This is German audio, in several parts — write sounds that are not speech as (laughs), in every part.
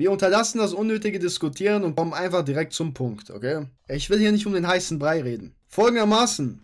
Wir unterlassen das unnötige Diskutieren und kommen einfach direkt zum Punkt, okay? Ich will hier nicht um den heißen Brei reden. Folgendermaßen.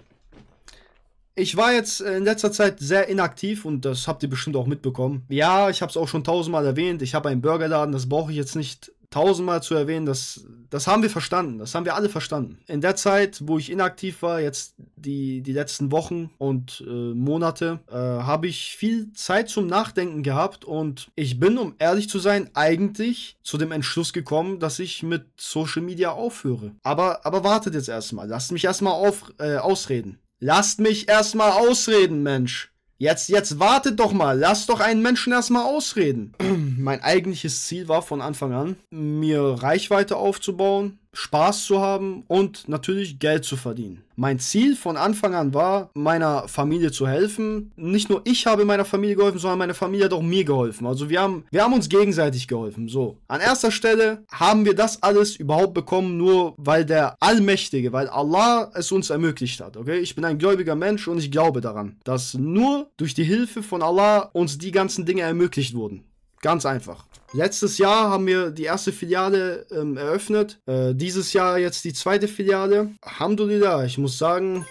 Ich war jetzt in letzter Zeit sehr inaktiv und das habt ihr bestimmt auch mitbekommen. Ja, ich habe es auch schon tausendmal erwähnt. Ich habe einen Burgerladen, das brauche ich jetzt nicht tausendmal zu erwähnen, das, das haben wir verstanden, das haben wir alle verstanden. In der Zeit, wo ich inaktiv war, jetzt die, die letzten Wochen und äh, Monate, äh, habe ich viel Zeit zum Nachdenken gehabt und ich bin, um ehrlich zu sein, eigentlich zu dem Entschluss gekommen, dass ich mit Social Media aufhöre. Aber, aber wartet jetzt erstmal, lasst mich erstmal äh, ausreden. Lasst mich erstmal ausreden, Mensch. Jetzt, jetzt wartet doch mal, lass doch einen Menschen erstmal ausreden. (clears throat) mein eigentliches Ziel war von Anfang an, mir Reichweite aufzubauen, Spaß zu haben und natürlich Geld zu verdienen. Mein Ziel von Anfang an war, meiner Familie zu helfen. Nicht nur ich habe meiner Familie geholfen, sondern meine Familie hat auch mir geholfen. Also wir haben, wir haben uns gegenseitig geholfen. So. An erster Stelle haben wir das alles überhaupt bekommen, nur weil der Allmächtige, weil Allah es uns ermöglicht hat. Okay? Ich bin ein gläubiger Mensch und ich glaube daran, dass nur durch die Hilfe von Allah uns die ganzen Dinge ermöglicht wurden. Ganz einfach. Letztes Jahr haben wir die erste Filiale ähm, eröffnet. Äh, dieses Jahr jetzt die zweite Filiale. Alhamdulillah, ich muss sagen,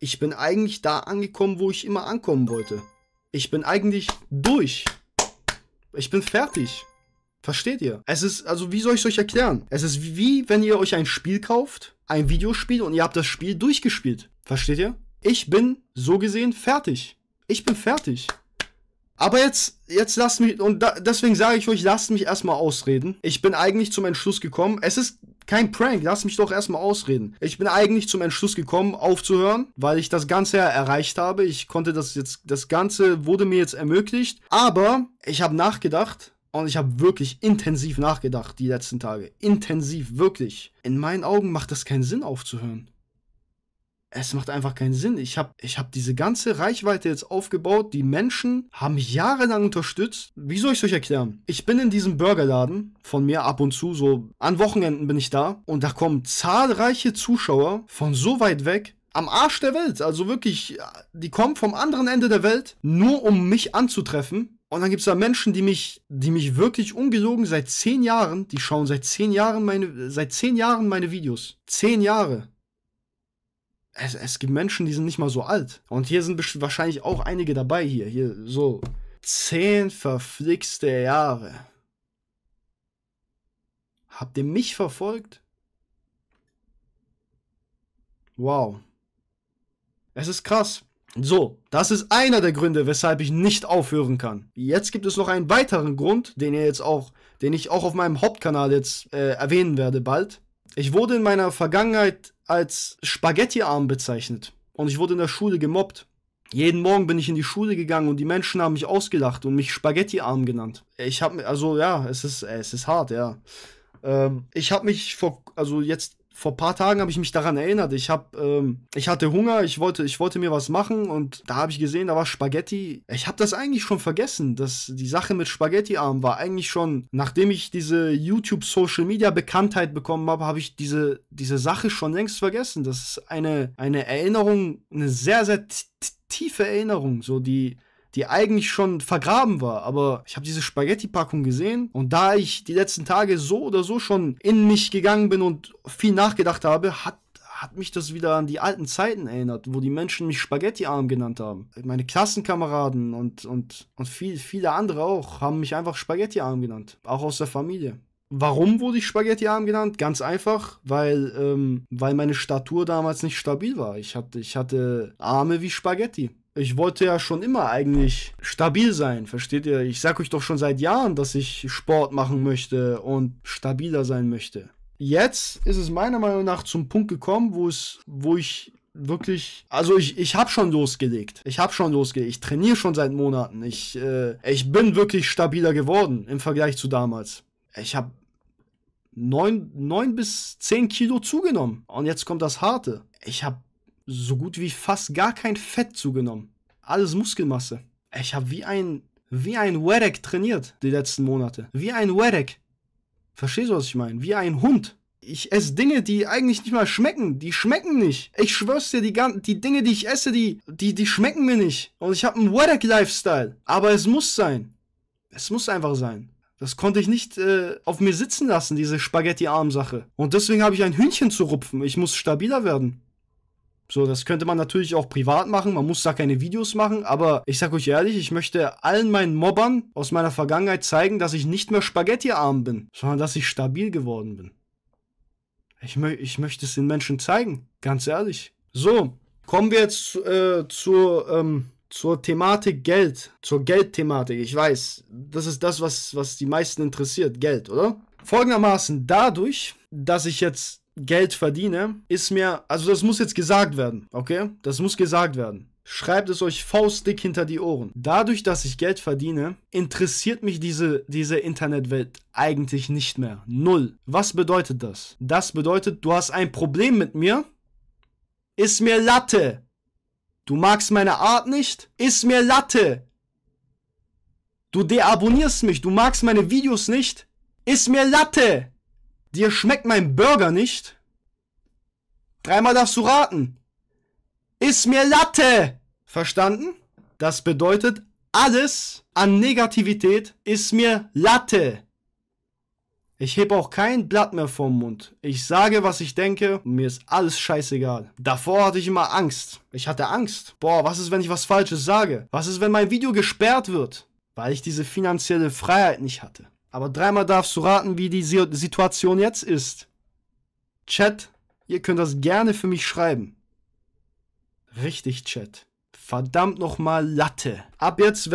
ich bin eigentlich da angekommen, wo ich immer ankommen wollte. Ich bin eigentlich durch. Ich bin fertig. Versteht ihr? Es ist, also wie soll ich es euch erklären? Es ist wie, wenn ihr euch ein Spiel kauft, ein Videospiel und ihr habt das Spiel durchgespielt. Versteht ihr? Ich bin so gesehen fertig. Ich bin fertig. Aber jetzt, jetzt lasst mich, und da, deswegen sage ich euch, lasst mich erstmal ausreden. Ich bin eigentlich zum Entschluss gekommen, es ist kein Prank, lasst mich doch erstmal ausreden. Ich bin eigentlich zum Entschluss gekommen, aufzuhören, weil ich das Ganze ja erreicht habe. Ich konnte das jetzt, das Ganze wurde mir jetzt ermöglicht. Aber ich habe nachgedacht und ich habe wirklich intensiv nachgedacht die letzten Tage. Intensiv, wirklich. In meinen Augen macht das keinen Sinn aufzuhören es macht einfach keinen Sinn. Ich habe ich hab diese ganze Reichweite jetzt aufgebaut. Die Menschen haben mich jahrelang unterstützt. Wie soll ich es euch erklären? Ich bin in diesem Burgerladen von mir ab und zu, so an Wochenenden bin ich da. Und da kommen zahlreiche Zuschauer von so weit weg am Arsch der Welt. Also wirklich, die kommen vom anderen Ende der Welt, nur um mich anzutreffen. Und dann gibt es da Menschen, die mich, die mich wirklich ungelogen seit zehn Jahren, die schauen seit zehn Jahren meine, seit zehn Jahren meine Videos. Zehn Jahre es, es gibt Menschen, die sind nicht mal so alt. Und hier sind wahrscheinlich auch einige dabei hier. Hier so zehn verflixte Jahre. Habt ihr mich verfolgt? Wow. Es ist krass. So, das ist einer der Gründe, weshalb ich nicht aufhören kann. Jetzt gibt es noch einen weiteren Grund, den ihr jetzt auch, den ich auch auf meinem Hauptkanal jetzt äh, erwähnen werde bald. Ich wurde in meiner Vergangenheit als Spaghettiarm bezeichnet. Und ich wurde in der Schule gemobbt. Jeden Morgen bin ich in die Schule gegangen und die Menschen haben mich ausgelacht und mich Spaghettiarm genannt. Ich habe also ja, es ist es ist hart, ja. Ähm, ich habe mich vor also jetzt vor ein paar Tagen habe ich mich daran erinnert. Ich habe, ähm, ich hatte Hunger, ich wollte, ich wollte mir was machen und da habe ich gesehen, da war Spaghetti. Ich habe das eigentlich schon vergessen, dass die Sache mit spaghetti Spaghettiarm war eigentlich schon, nachdem ich diese YouTube Social Media Bekanntheit bekommen habe, habe ich diese, diese Sache schon längst vergessen. Das ist eine, eine Erinnerung, eine sehr, sehr tiefe Erinnerung, so die, die eigentlich schon vergraben war. Aber ich habe diese Spaghetti-Packung gesehen und da ich die letzten Tage so oder so schon in mich gegangen bin und viel nachgedacht habe, hat hat mich das wieder an die alten Zeiten erinnert, wo die Menschen mich Spaghettiarm genannt haben. Meine Klassenkameraden und, und, und viel, viele andere auch haben mich einfach Spaghettiarm genannt. Auch aus der Familie. Warum wurde ich Spaghettiarm genannt? Ganz einfach, weil, ähm, weil meine Statur damals nicht stabil war. Ich hatte, ich hatte Arme wie Spaghetti. Ich wollte ja schon immer eigentlich stabil sein, versteht ihr? Ich sag euch doch schon seit Jahren, dass ich Sport machen möchte und stabiler sein möchte. Jetzt ist es meiner Meinung nach zum Punkt gekommen, wo es, wo ich wirklich, also ich, ich habe schon losgelegt. Ich habe schon losgelegt. Ich trainiere schon seit Monaten. Ich, äh, ich bin wirklich stabiler geworden im Vergleich zu damals. Ich habe neun, 9 bis zehn Kilo zugenommen. Und jetzt kommt das Harte. Ich habe so gut wie fast gar kein Fett zugenommen. Alles Muskelmasse. Ich habe wie ein wie ein Werek trainiert die letzten Monate. Wie ein Werek. Verstehst du, was ich meine? Wie ein Hund. Ich esse Dinge, die eigentlich nicht mal schmecken. Die schmecken nicht. Ich schwör's dir, die, die Dinge, die ich esse, die, die, die schmecken mir nicht. Und ich habe einen Werek-Lifestyle. Aber es muss sein. Es muss einfach sein. Das konnte ich nicht äh, auf mir sitzen lassen, diese Spaghetti-Arm-Sache. Und deswegen habe ich ein Hühnchen zu rupfen. Ich muss stabiler werden. So, das könnte man natürlich auch privat machen, man muss da keine Videos machen, aber ich sag euch ehrlich, ich möchte allen meinen Mobbern aus meiner Vergangenheit zeigen, dass ich nicht mehr Spaghettiarm bin, sondern dass ich stabil geworden bin. Ich, mö ich möchte es den Menschen zeigen, ganz ehrlich. So, kommen wir jetzt äh, zur, ähm, zur Thematik Geld, zur Geldthematik. Ich weiß, das ist das, was, was die meisten interessiert, Geld, oder? Folgendermaßen, dadurch, dass ich jetzt Geld verdiene, ist mir, also das muss jetzt gesagt werden, okay? Das muss gesagt werden. Schreibt es euch faustdick hinter die Ohren. Dadurch, dass ich Geld verdiene, interessiert mich diese, diese Internetwelt eigentlich nicht mehr. Null. Was bedeutet das? Das bedeutet, du hast ein Problem mit mir, ist mir Latte. Du magst meine Art nicht, ist mir Latte. Du deabonnierst mich, du magst meine Videos nicht, ist mir Latte. Dir schmeckt mein Burger nicht? Dreimal darfst du raten. Ist mir Latte! Verstanden? Das bedeutet, alles an Negativität ist mir Latte. Ich heb auch kein Blatt mehr vom Mund. Ich sage, was ich denke und mir ist alles scheißegal. Davor hatte ich immer Angst. Ich hatte Angst. Boah, was ist, wenn ich was Falsches sage? Was ist, wenn mein Video gesperrt wird? Weil ich diese finanzielle Freiheit nicht hatte. Aber dreimal darfst du raten, wie die Situation jetzt ist. Chat, ihr könnt das gerne für mich schreiben. Richtig, Chat. Verdammt nochmal Latte. Ab jetzt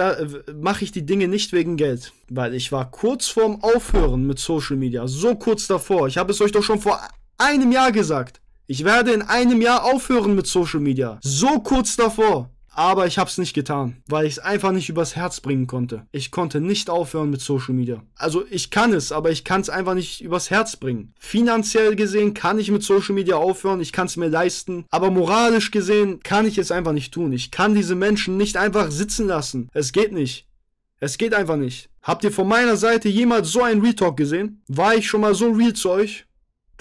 mache ich die Dinge nicht wegen Geld, weil ich war kurz vorm Aufhören mit Social Media. So kurz davor. Ich habe es euch doch schon vor einem Jahr gesagt. Ich werde in einem Jahr aufhören mit Social Media. So kurz davor. Aber ich habe es nicht getan, weil ich es einfach nicht übers Herz bringen konnte. Ich konnte nicht aufhören mit Social Media. Also ich kann es, aber ich kann es einfach nicht übers Herz bringen. Finanziell gesehen kann ich mit Social Media aufhören, ich kann es mir leisten, aber moralisch gesehen kann ich es einfach nicht tun. Ich kann diese Menschen nicht einfach sitzen lassen. Es geht nicht. Es geht einfach nicht. Habt ihr von meiner Seite jemals so ein Real gesehen? War ich schon mal so real zu euch?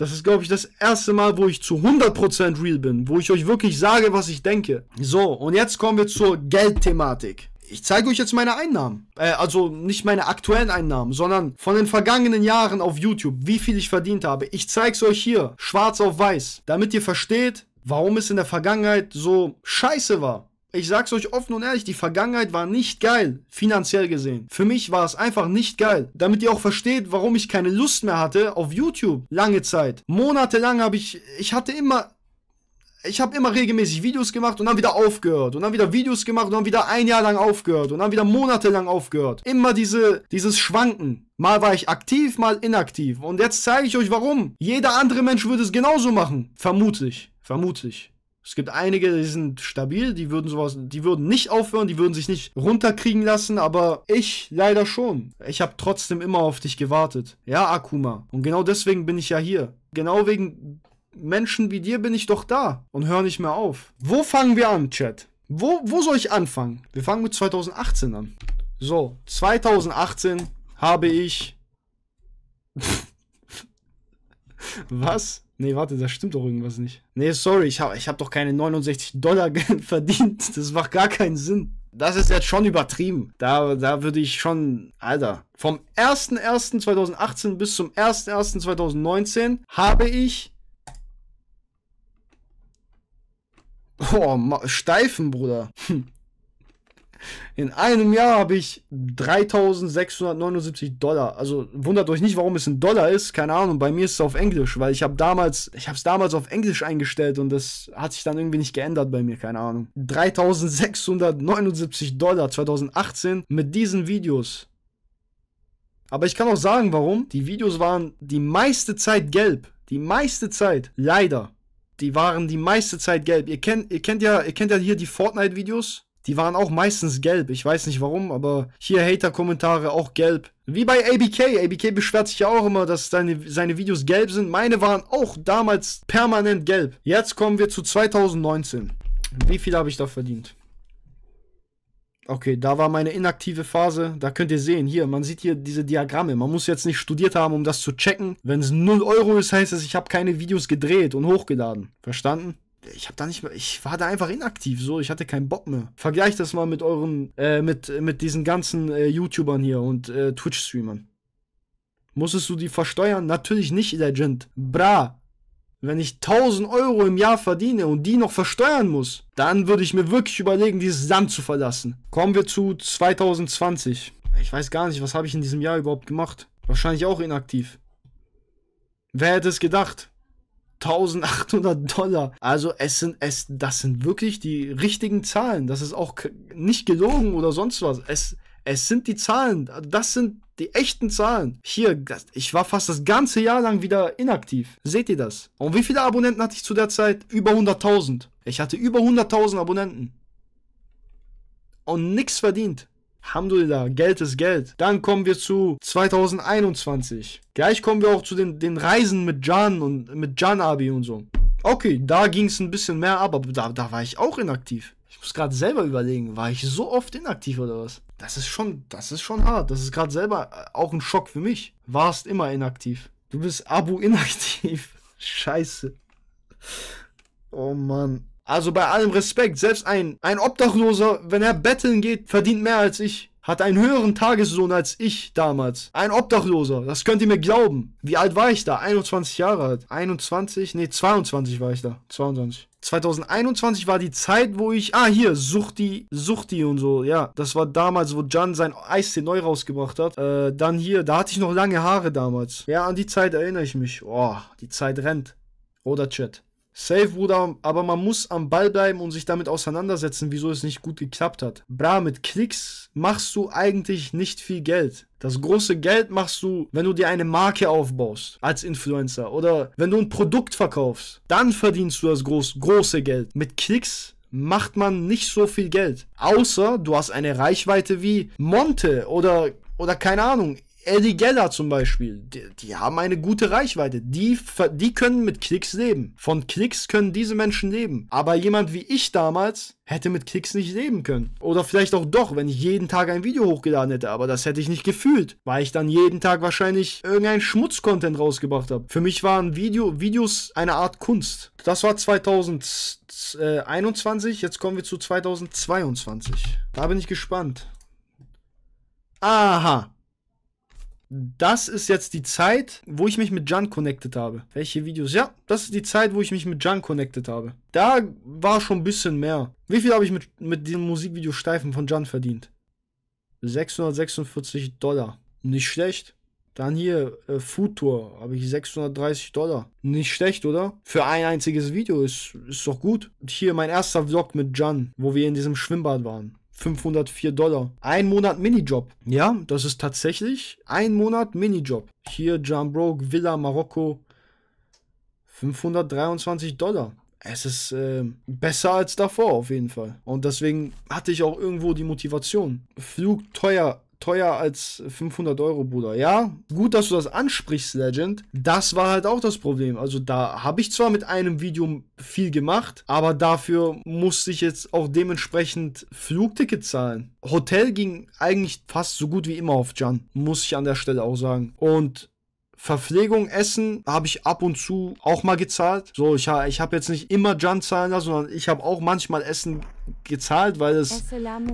Das ist, glaube ich, das erste Mal, wo ich zu 100% real bin, wo ich euch wirklich sage, was ich denke. So, und jetzt kommen wir zur Geldthematik. Ich zeige euch jetzt meine Einnahmen. Äh, also nicht meine aktuellen Einnahmen, sondern von den vergangenen Jahren auf YouTube, wie viel ich verdient habe. Ich zeige es euch hier, schwarz auf weiß, damit ihr versteht, warum es in der Vergangenheit so scheiße war ich sag's euch offen und ehrlich, die Vergangenheit war nicht geil, finanziell gesehen. Für mich war es einfach nicht geil. Damit ihr auch versteht, warum ich keine Lust mehr hatte auf YouTube. Lange Zeit. Monatelang habe ich, ich hatte immer, ich habe immer regelmäßig Videos gemacht und dann wieder aufgehört und dann wieder Videos gemacht und dann wieder ein Jahr lang aufgehört und dann wieder monatelang aufgehört. Immer diese dieses Schwanken. Mal war ich aktiv, mal inaktiv und jetzt zeige ich euch warum. Jeder andere Mensch würde es genauso machen, vermutlich, vermutlich. Es gibt einige, die sind stabil, die würden sowas, die würden nicht aufhören, die würden sich nicht runterkriegen lassen, aber ich leider schon. Ich habe trotzdem immer auf dich gewartet. Ja, Akuma. Und genau deswegen bin ich ja hier. Genau wegen Menschen wie dir bin ich doch da und hör nicht mehr auf. Wo fangen wir an, Chat? Wo, wo soll ich anfangen? Wir fangen mit 2018 an. So, 2018 habe ich. Was? Nee, warte, da stimmt doch irgendwas nicht. Nee, sorry, ich habe ich hab doch keine 69 Dollar (laughs) verdient. Das macht gar keinen Sinn. Das ist jetzt schon übertrieben. Da, da würde ich schon, Alter, vom 01.01.2018 bis zum 01.01.2019 habe ich Oh, steifen, Bruder. Hm. In einem Jahr habe ich 3679 Dollar. Also wundert euch nicht, warum es ein Dollar ist. Keine Ahnung. Bei mir ist es auf Englisch, weil ich habe damals, ich habe es damals auf Englisch eingestellt und das hat sich dann irgendwie nicht geändert bei mir. Keine Ahnung. 3679 Dollar 2018 mit diesen Videos. Aber ich kann auch sagen, warum. Die Videos waren die meiste Zeit gelb. Die meiste Zeit. Leider. Die waren die meiste Zeit gelb. Ihr kennt, ihr kennt ja, ihr kennt ja hier die Fortnite-Videos die waren auch meistens gelb. Ich weiß nicht warum, aber hier Hater-Kommentare auch gelb. Wie bei ABK. ABK beschwert sich ja auch immer, dass seine, seine Videos gelb sind. Meine waren auch damals permanent gelb. Jetzt kommen wir zu 2019. Wie viel habe ich da verdient? Okay, da war meine inaktive Phase. Da könnt ihr sehen, hier, man sieht hier diese Diagramme. Man muss jetzt nicht studiert haben, um das zu checken. Wenn es 0 Euro ist, heißt es, ich habe keine Videos gedreht und hochgeladen. Verstanden? ich habe da nicht mehr, ich war da einfach inaktiv, so, ich hatte keinen Bock mehr. Vergleicht das mal mit euren, äh, mit, mit diesen ganzen äh, YouTubern hier und äh, Twitch-Streamern. Musstest du die versteuern? Natürlich nicht, Legend. Bra. Wenn ich 1000 Euro im Jahr verdiene und die noch versteuern muss, dann würde ich mir wirklich überlegen, dieses Land zu verlassen. Kommen wir zu 2020. Ich weiß gar nicht, was habe ich in diesem Jahr überhaupt gemacht. Wahrscheinlich auch inaktiv. Wer hätte es gedacht? 1800 Dollar. Also es sind, es, das sind wirklich die richtigen Zahlen. Das ist auch nicht gelogen oder sonst was. Es, es sind die Zahlen. Das sind die echten Zahlen. Hier, das, ich war fast das ganze Jahr lang wieder inaktiv. Seht ihr das? Und wie viele Abonnenten hatte ich zu der Zeit? Über 100.000. Ich hatte über 100.000 Abonnenten. Und nichts verdient. Alhamdulillah, Geld ist Geld. Dann kommen wir zu 2021. Gleich kommen wir auch zu den, den Reisen mit Jan und mit Jan Abi und so. Okay, da ging es ein bisschen mehr ab, aber da, da war ich auch inaktiv. Ich muss gerade selber überlegen, war ich so oft inaktiv oder was? Das ist schon, das ist schon hart. Das ist gerade selber äh, auch ein Schock für mich. Warst immer inaktiv. Du bist Abu inaktiv. (laughs) Scheiße. Oh Mann. Also bei allem Respekt, selbst ein, ein Obdachloser, wenn er betteln geht, verdient mehr als ich. Hat einen höheren Tageslohn als ich damals. Ein Obdachloser, das könnt ihr mir glauben. Wie alt war ich da? 21 Jahre alt. 21? Nee, 22 war ich da. 22. 2021 war die Zeit, wo ich, ah hier, Suchti, Suchti und so, ja. Das war damals, wo Jan sein Eistee neu rausgebracht hat. Äh, dann hier, da hatte ich noch lange Haare damals. Ja, an die Zeit erinnere ich mich. Oh, die Zeit rennt. Oder Chat. Safe, Bruder, aber man muss am Ball bleiben und sich damit auseinandersetzen, wieso es nicht gut geklappt hat. Bra, mit Klicks machst du eigentlich nicht viel Geld. Das große Geld machst du, wenn du dir eine Marke aufbaust als Influencer oder wenn du ein Produkt verkaufst. Dann verdienst du das groß, große Geld. Mit Klicks macht man nicht so viel Geld. Außer du hast eine Reichweite wie Monte oder, oder keine Ahnung, Eddie Geller zum Beispiel, die, die, haben eine gute Reichweite. Die, die können mit Klicks leben. Von Klicks können diese Menschen leben. Aber jemand wie ich damals hätte mit Klicks nicht leben können. Oder vielleicht auch doch, wenn ich jeden Tag ein Video hochgeladen hätte. Aber das hätte ich nicht gefühlt, weil ich dann jeden Tag wahrscheinlich irgendein Schmutzcontent rausgebracht habe. Für mich waren Video, Videos eine Art Kunst. Das war 2021. Jetzt kommen wir zu 2022. Da bin ich gespannt. Aha das ist jetzt die Zeit, wo ich mich mit Jan connected habe. Welche Videos? Ja, das ist die Zeit, wo ich mich mit Jan connected habe. Da war schon ein bisschen mehr. Wie viel habe ich mit, mit dem Musikvideo Steifen von Jan verdient? 646 Dollar. Nicht schlecht. Dann hier äh, Food Tour habe ich 630 Dollar. Nicht schlecht, oder? Für ein einziges Video ist, ist doch gut. Und hier mein erster Vlog mit Jan, wo wir in diesem Schwimmbad waren. 504 Dollar. Ein Monat Minijob. Ja, das ist tatsächlich ein Monat Minijob. Hier Jambroke, Villa, Marokko. 523 Dollar. Es ist äh, besser als davor auf jeden Fall. Und deswegen hatte ich auch irgendwo die Motivation. Flug teuer teuer als 500 Euro, Bruder. Ja, gut, dass du das ansprichst, Legend. Das war halt auch das Problem. Also da habe ich zwar mit einem Video viel gemacht, aber dafür musste ich jetzt auch dementsprechend Flugticket zahlen. Hotel ging eigentlich fast so gut wie immer auf Jan, muss ich an der Stelle auch sagen. Und Verpflegung, Essen habe ich ab und zu auch mal gezahlt. So, ich, ich habe jetzt nicht immer Jan zahlen lassen, sondern ich habe auch manchmal Essen gezahlt, weil es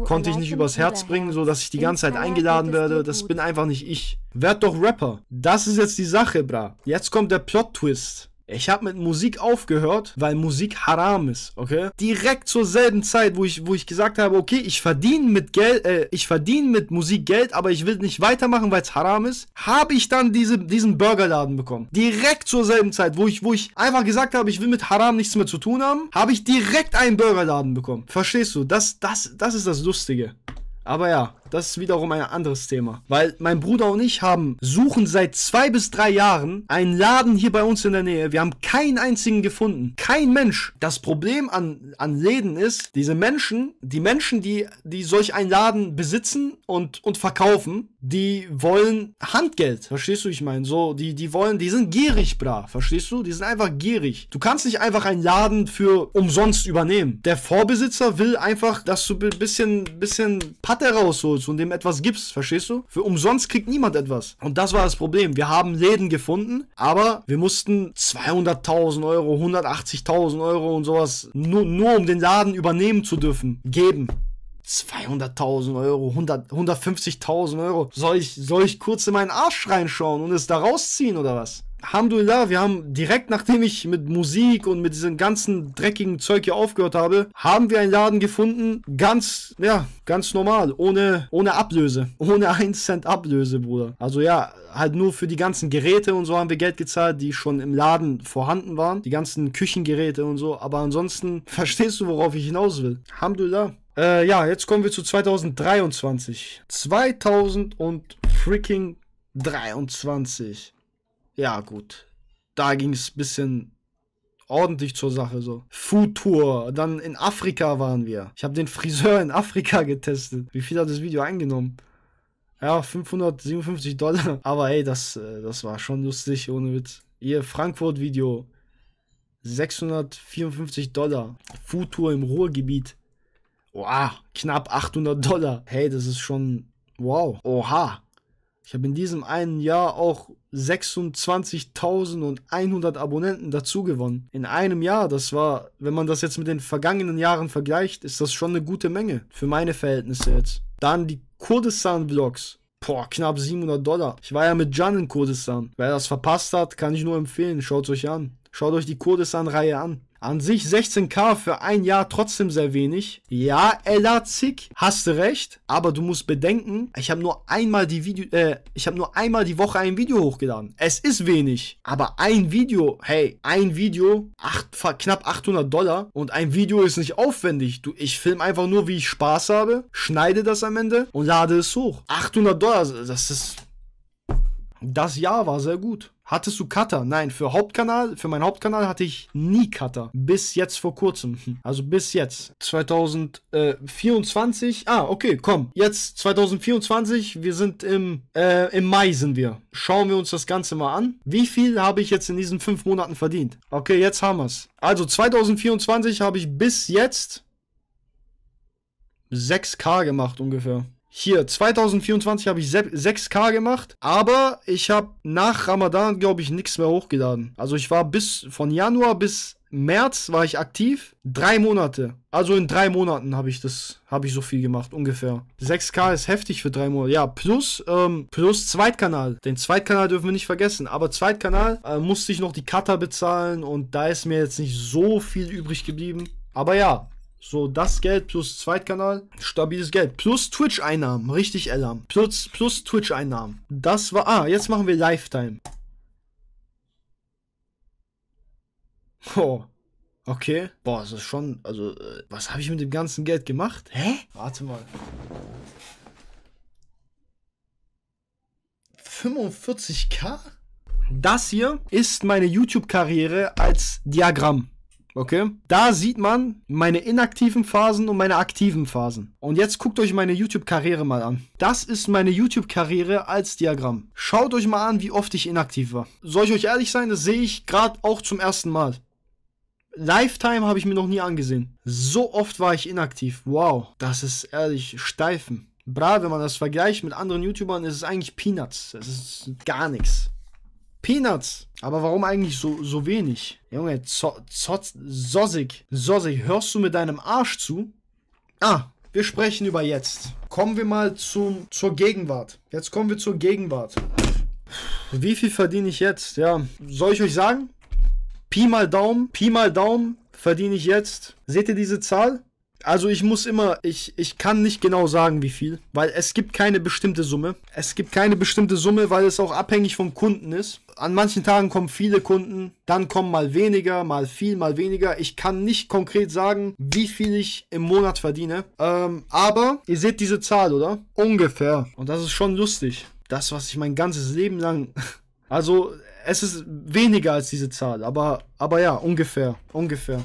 konnte ich nicht übers Herz bringen, so dass ich die ganze Zeit eingeladen werde. Das bin einfach nicht ich. Werd doch Rapper. Das ist jetzt die Sache, bra. Jetzt kommt der Plot-Twist. Ich habe mit Musik aufgehört, weil Musik haram ist, okay? Direkt zur selben Zeit, wo ich, wo ich gesagt habe, okay, ich verdiene mit Geld, äh, ich verdiene mit Musik Geld, aber ich will nicht weitermachen, weil es haram ist, habe ich dann diese, diesen Burgerladen bekommen. Direkt zur selben Zeit, wo ich, wo ich einfach gesagt habe, ich will mit haram nichts mehr zu tun haben, habe ich direkt einen Burgerladen bekommen. Verstehst du? Das, das, das ist das Lustige. Aber ja das ist wiederum ein anderes Thema. Weil mein Bruder und ich haben, suchen seit zwei bis drei Jahren einen Laden hier bei uns in der Nähe. Wir haben keinen einzigen gefunden. Kein Mensch. Das Problem an, an Läden ist, diese Menschen, die Menschen, die, die solch einen Laden besitzen und, und verkaufen, die wollen Handgeld. Verstehst du, ich meine? So, die, die wollen, die sind gierig, bra. Verstehst du? Die sind einfach gierig. Du kannst nicht einfach einen Laden für umsonst übernehmen. Der Vorbesitzer will einfach, dass du ein bisschen, bisschen Patte rausholst holst und dem etwas gibst, verstehst du? Für umsonst kriegt niemand etwas. Und das war das Problem. Wir haben Läden gefunden, aber wir mussten 200.000 Euro, 180.000 Euro und sowas nur, nur um den Laden übernehmen zu dürfen, geben. 200.000 Euro, 150.000 Euro. Soll ich, soll ich kurz in meinen Arsch reinschauen und es da rausziehen oder was? Alhamdulillah, wir haben direkt nachdem ich mit Musik und mit diesem ganzen dreckigen Zeug hier aufgehört habe, haben wir einen Laden gefunden, ganz, ja, ganz normal, ohne, ohne Ablöse, (laughs) ohne 1 Cent Ablöse, Bruder. Also ja, halt nur für die ganzen Geräte und so haben wir Geld gezahlt, die schon im Laden vorhanden waren, die ganzen Küchengeräte und so, aber ansonsten (laughs) verstehst du, worauf ich hinaus will. Alhamdulillah. Äh, ja, jetzt kommen wir zu 2023. 2000 und freaking 23 ja, gut. Da ging es ein bisschen ordentlich zur Sache so. Food Tour, dann in Afrika waren wir. Ich habe den Friseur in Afrika getestet. Wie viel hat das Video eingenommen? Ja, 557 Dollar. Aber hey, das, äh, das war schon lustig, ohne Witz. Ihr Frankfurt-Video, 654 Dollar. Food Tour im Ruhrgebiet. Wow, knapp 800 Dollar. Hey, das ist schon wow. Oha. Ich habe in diesem einen Jahr auch 26.100 Abonnenten dazu gewonnen. In einem Jahr, das war, wenn man das jetzt mit den vergangenen Jahren vergleicht, ist das schon eine gute Menge. Für meine Verhältnisse jetzt. Dann die Kurdistan-Vlogs. Boah, knapp 700 Dollar. Ich war ja mit Jan in Kurdistan. Wer das verpasst hat, kann ich nur empfehlen. Schaut euch an. Schaut euch die Kurdistan-Reihe an. An sich 16k für ein Jahr trotzdem sehr wenig. Ja, Ella Zick, hast du recht, aber du musst bedenken, ich habe nur einmal die Video äh, ich habe nur einmal die Woche ein Video hochgeladen. Es ist wenig, aber ein Video, hey, ein Video, acht, knapp 800 Dollar und ein Video ist nicht aufwendig. Du, ich film einfach nur, wie ich Spaß habe, schneide das am Ende und lade es hoch. 800 Dollar, das ist das Jahr war sehr gut. Hattest du Cutter? Nein, für Hauptkanal, für meinen Hauptkanal hatte ich nie Cutter. Bis jetzt vor kurzem. Hm. Also bis jetzt. 2024. Ah, okay, komm. Jetzt 2024. Wir sind im, äh, im Mai sind wir. Schauen wir uns das Ganze mal an. Wie viel habe ich jetzt in diesen fünf Monaten verdient? Okay, jetzt haben wir's. Also 2024 habe ich bis jetzt 6K gemacht ungefähr. Hier, 2024 habe ich 6K gemacht, aber ich habe nach Ramadan, glaube ich, nichts mehr hochgeladen. Also ich war bis von Januar bis März war ich aktiv. Drei Monate. Also in drei Monaten habe ich das, habe ich so viel gemacht, ungefähr. 6K ist heftig für drei Monate. Ja, plus, ähm, plus Zweitkanal. Den Zweitkanal dürfen wir nicht vergessen. Aber Zweitkanal äh, musste ich noch die Cutter bezahlen und da ist mir jetzt nicht so viel übrig geblieben. Aber ja, so, das Geld plus Zweitkanal, stabiles Geld. Plus Twitch-Einnahmen, richtig Alarm. Plus, plus Twitch-Einnahmen. Das war. Ah, jetzt machen wir Lifetime. Oh. Okay. Boah, das ist schon. Also, äh, was habe ich mit dem ganzen Geld gemacht? Hä? Warte mal. 45k? Das hier ist meine YouTube-Karriere als Diagramm. Okay? Da sieht man meine inaktiven Phasen und meine aktiven Phasen. Und jetzt guckt euch meine YouTube-Karriere mal an. Das ist meine YouTube-Karriere als Diagramm. Schaut euch mal an, wie oft ich inaktiv war. Soll ich euch ehrlich sein, das sehe ich gerade auch zum ersten Mal. Lifetime habe ich mir noch nie angesehen. So oft war ich inaktiv. Wow, das ist ehrlich steifen. Bra, wenn man das vergleicht mit anderen YouTubern, ist es eigentlich Peanuts. Es ist gar nichts. Peanuts. Aber warum eigentlich so, so wenig? Junge, zo, zo, Sosig. hörst du mit deinem Arsch zu? Ah, wir sprechen über jetzt. Kommen wir mal zum, zur Gegenwart. Jetzt kommen wir zur Gegenwart. Wie viel verdiene ich jetzt? Ja, soll ich euch sagen? Pi mal Daumen, Pi mal Daumen verdiene ich jetzt. Seht ihr diese Zahl? Also ich muss immer, ich, ich kann nicht genau sagen, wie viel, weil es gibt keine bestimmte Summe. Es gibt keine bestimmte Summe, weil es auch abhängig vom Kunden ist an manchen Tagen kommen viele Kunden, dann kommen mal weniger, mal viel, mal weniger. Ich kann nicht konkret sagen, wie viel ich im Monat verdiene. Ähm, aber ihr seht diese Zahl, oder? Ungefähr. Und das ist schon lustig. Das, was ich mein ganzes Leben lang. (laughs) Also, es ist weniger als diese Zahl, aber, aber ja, ungefähr, ungefähr.